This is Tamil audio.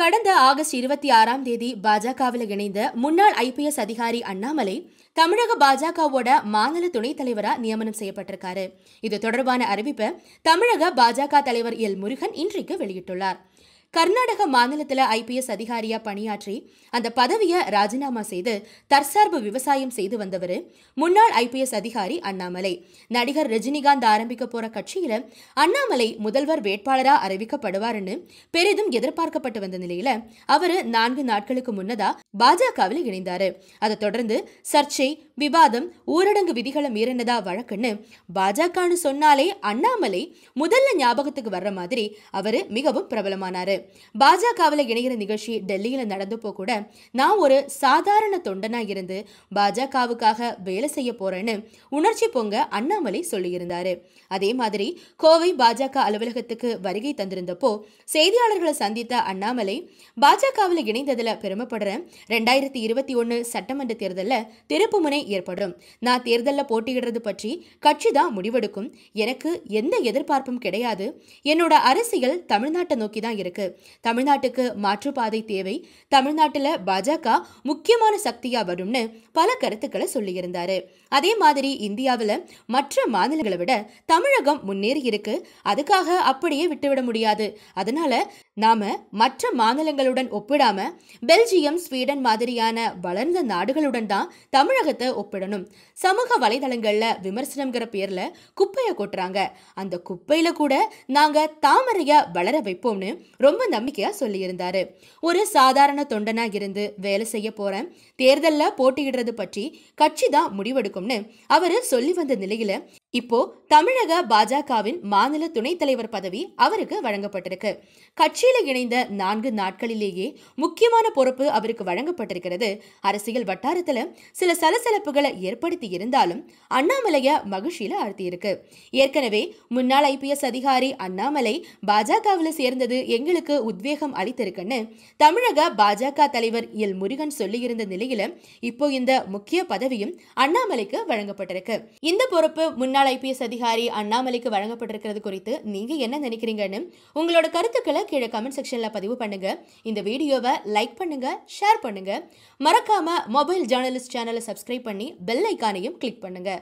கடந்த ஆகஸ்ட் இருபத்தி ஆறாம் தேதி பாஜகவில் இணைந்த முன்னாள் ஐபிஎஸ் அதிகாரி அண்ணாமலை தமிழக பாஜகவோட மாநில துணைத் தலைவரா நியமனம் செய்யப்பட்டிருக்காரு இது தொடர்பான அறிவிப்பை தமிழக பாஜக தலைவர் எல் முருகன் இன்றைக்கு வெளியிட்டுள்ளார் கர்நாடக மாநிலத்தில் ஐபிஎஸ் அதிகாரியா பணியாற்றி அந்த பதவியை ராஜினாமா செய்து தற்சார்பு விவசாயம் செய்து வந்தவர் முன்னாள் ஐபிஎஸ் அதிகாரி அண்ணாமலை நடிகர் ரஜினிகாந்த் ஆரம்பிக்க போற கட்சியில அண்ணாமலை முதல்வர் வேட்பாளராக அறிவிக்கப்படுவார்னு பெரிதும் எதிர்பார்க்கப்பட்டு வந்த நிலையில அவர் நான்கு நாட்களுக்கு முன்னதா பாஜகவில் இணைந்தார் அதை தொடர்ந்து சர்ச்சை விவாதம் ஊரடங்கு விதிகளை மீறினதா வழக்குன்னு பாஜகன்னு சொன்னாலே அண்ணாமலை முதல்ல ஞாபகத்துக்கு வர்ற மாதிரி அவர் மிகவும் பிரபலமானார் பாஜகவில் இணைகிற நிகழ்ச்சி டெல்லியில் நடந்தப்போ கூட நான் ஒரு சாதாரண தொண்டனாக இருந்து பாஜகவுக்காக வேலை செய்ய போறேன்னு உணர்ச்சி பொங்க அண்ணாமலை சொல்லியிருந்தார் அதே மாதிரி கோவை பாஜக அலுவலகத்துக்கு வருகை தந்திருந்தப்போ செய்தியாளர்களை சந்தித்த அண்ணாமலை பாஜகவில் இணைந்ததில் பெருமைப்படுறேன் ரெண்டாயிரத்தி இருபத்தி ஒன்று சட்டமன்ற தேர்தலில் திருப்புமுனை ஏற்படும் நான் தேர்தலில் போட்டியிடுறது பற்றி கட்சி தான் முடிவெடுக்கும் எனக்கு எந்த எதிர்பார்ப்பும் கிடையாது என்னோட அரசியல் தமிழ்நாட்டை நோக்கி தான் இருக்கு தமிழ்நாட்டுக்கு மாற்றுப்பாதை தேவை தமிழ்நாட்டில் பாஜக முக்கியமான சக்தியா வரும்னு பல கருத்துக்களை சொல்லியிருந்தாரு அதே மாதிரி இந்தியாவில் மற்ற மாநிலங்களை விட தமிழகம் முன்னேறி இருக்கு அதுக்காக அப்படியே விட்டுவிட முடியாது அதனால நாம மற்ற மாநிலங்களுடன் ஒப்பிடாம பெல்ஜியம் ஸ்வீடன் ஸ்வீடன் மாதிரியான வளர்ந்த நாடுகளுடன் தான் தமிழகத்தை ஒப்பிடணும் சமூக வலைதளங்களில் விமர்சனங்கிற பேரில் குப்பையை கொட்டுறாங்க அந்த குப்பையில் கூட நாங்கள் தாமரையாக வளர வைப்போம்னு ரொம்ப நம்பிக்கையாக சொல்லியிருந்தாரு ஒரு சாதாரண தொண்டனாக இருந்து வேலை செய்ய போகிறேன் தேர்தலில் போட்டியிடுறது பற்றி கட்சி தான் முடிவெடுக்கும்னு அவர் சொல்லி வந்த நிலையில் இப்போ தமிழக பாஜகவின் மாநில துணைத் தலைவர் பதவி அவருக்கு வழங்கப்பட்டிருக்கு கட்சியில் இணைந்த நான்கு நாட்களிலேயே முக்கியமான பொறுப்பு அவருக்கு வழங்கப்பட்டிருக்கிறது அரசியல் வட்டாரத்தில் சில சலசலப்புகளை ஏற்படுத்தி இருந்தாலும் அண்ணாமலைய மகிழ்ச்சியில ஆழ்த்தியிருக்கு ஏற்கனவே முன்னாள் ஐபிஎஸ் அதிகாரி அண்ணாமலை பாஜகவில் சேர்ந்தது எங்களுக்கு உத்வேகம் அளித்திருக்குன்னு தமிழக பாஜக தலைவர் எல் முருகன் சொல்லியிருந்த நிலையில இப்போ இந்த முக்கிய பதவியும் அண்ணாமலைக்கு வழங்கப்பட்டிருக்கு இந்த பொறுப்பு முன்னாள் முன்னாள் ஐபிஎஸ் அதிகாரி அண்ணாமலைக்கு வழங்கப்பட்டிருக்கிறது குறித்து நீங்க என்ன நினைக்கிறீங்கன்னு உங்களோட கருத்துக்களை கீழே கமெண்ட் செக்ஷன்ல பதிவு பண்ணுங்க இந்த வீடியோவை லைக் பண்ணுங்க ஷேர் பண்ணுங்க மறக்காம மொபைல் ஜேர்னலிஸ்ட் சேனலை சப்ஸ்கிரைப் பண்ணி பெல் ஐக்கானையும் கிளிக் பண்ணுங்க